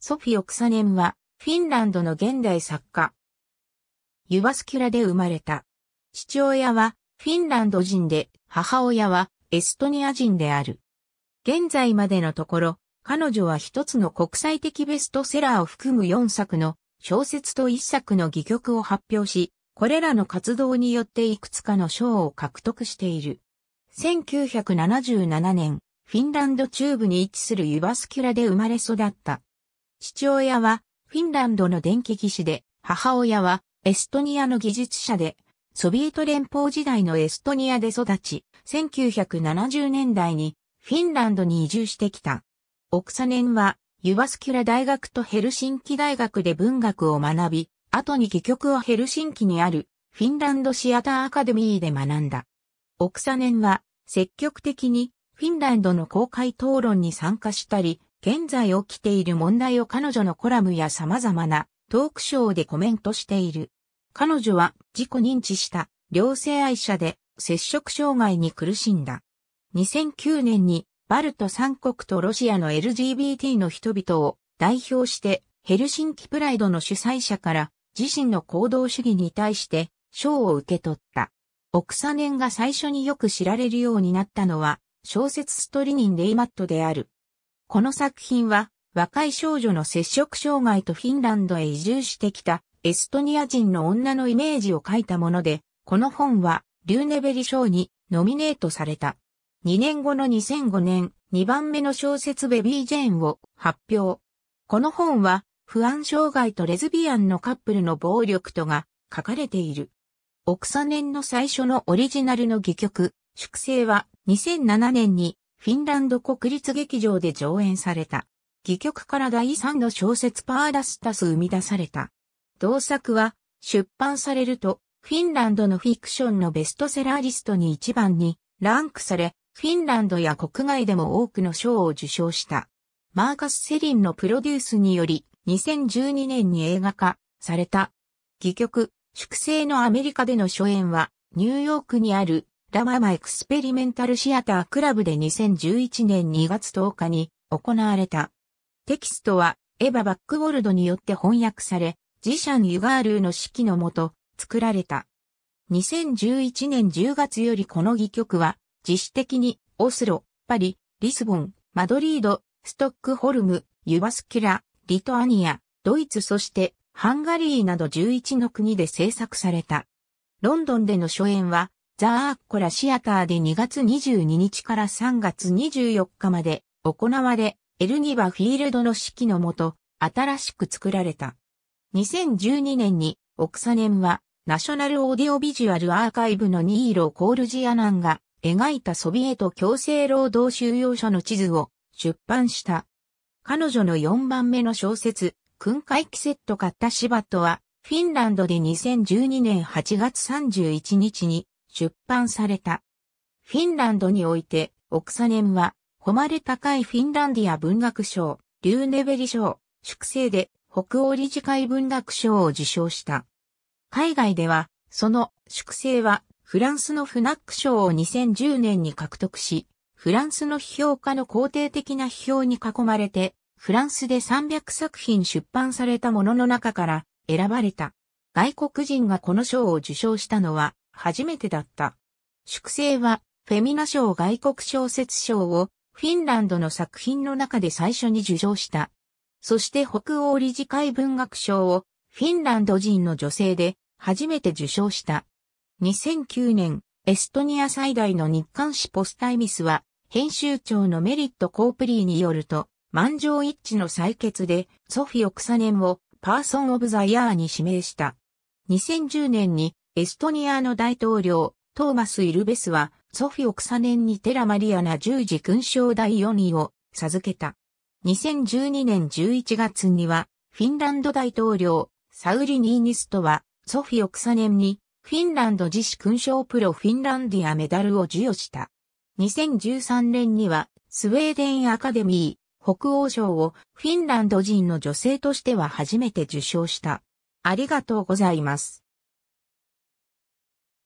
ソフィ・オクサネンは、フィンランドの現代作家。ユバスキュラで生まれた。父親は、フィンランド人で、母親は、エストニア人である。現在までのところ、彼女は一つの国際的ベストセラーを含む4作の小説と1作の戯曲を発表し、これらの活動によっていくつかの賞を獲得している。1977年、フィンランド中部に位置するユバスキュラで生まれ育った。父親はフィンランドの電気技師で、母親はエストニアの技術者で、ソビエト連邦時代のエストニアで育ち、1970年代にフィンランドに移住してきた。オクサネンはユバスキュラ大学とヘルシンキ大学で文学を学び、後に戯曲をヘルシンキにあるフィンランドシアターアカデミーで学んだ。オクサネンは積極的にフィンランドの公開討論に参加したり、現在起きている問題を彼女のコラムや様々なトークショーでコメントしている。彼女は自己認知した両性愛者で接触障害に苦しんだ。2009年にバルト三国とロシアの LGBT の人々を代表してヘルシンキプライドの主催者から自身の行動主義に対して賞を受け取った。オクサネンが最初によく知られるようになったのは小説ストリニン・レイマットである。この作品は若い少女の接触障害とフィンランドへ移住してきたエストニア人の女のイメージを書いたもので、この本はリューネベリ賞にノミネートされた。2年後の2005年、2番目の小説ベビー・ジェーンを発表。この本は不安障害とレズビアンのカップルの暴力とが書かれている。オクサ年の最初のオリジナルの戯曲、粛清は2007年にフィンランド国立劇場で上演された。戯曲から第3の小説パーラスタス生み出された。同作は出版されるとフィンランドのフィクションのベストセラーリストに一番にランクされ、フィンランドや国外でも多くの賞を受賞した。マーカス・セリンのプロデュースにより2012年に映画化された。戯曲、粛清のアメリカでの初演はニューヨークにあるラママエクスペリメンタルシアタークラブで2011年2月10日に行われた。テキストはエヴァ・バックウォルドによって翻訳され、ジシャン・ユガールーの指揮のもと作られた。2011年10月よりこの戯曲は自主的にオスロ、パリ、リスボン、マドリード、ストックホルム、ユバスキュラ、リトアニア、ドイツそしてハンガリーなど11の国で制作された。ロンドンでの初演はザ・アッコラシアターで2月22日から3月24日まで行われ、エルニバフィールドの指揮のもと、新しく作られた。2012年に、オクサネンは、ナショナルオーディオビジュアルアーカイブのニーロ・コールジアナンが、描いたソビエト強制労働収容所の地図を出版した。彼女の4番目の小説、訓戒キセット買ったシバットは、フィンランドで2012年8月31日に出版された。フィンランドにおいて、オクサネンは、誉れ高いフィンランディア文学賞、リューネベリ賞、粛清で北欧理事会文学賞を受賞した。海外では、その粛清は、フランスのフナック賞を2010年に獲得し、フランスの批評家の肯定的な批評に囲まれて、フランスで300作品出版されたものの中から選ばれた。外国人がこの賞を受賞したのは初めてだった。粛清は、フェミナ賞外国小説賞を、フィンランドの作品の中で最初に受賞した。そして北欧理事会文学賞を、フィンランド人の女性で、初めて受賞した。2009年、エストニア最大の日刊誌ポスタイミスは、編集長のメリット・コープリーによると、満場一致の採決で、ソフィ・オクサネンをパーソン・オブ・ザ・イヤーに指名した。2010年にエストニアの大統領、トーマス・イルベスは、ソフィオクネ年にテラマリアナ十字勲章第4位を授けた。2012年11月には、フィンランド大統領、サウリ・ニーニストは、ソフィオクネ年に、フィンランド自主勲章プロフィンランディアメダルを授与した。2013年には、スウェーデンアカデミー、北欧賞をフィンランド人の女性としては初めて受賞した。ありがとうございます。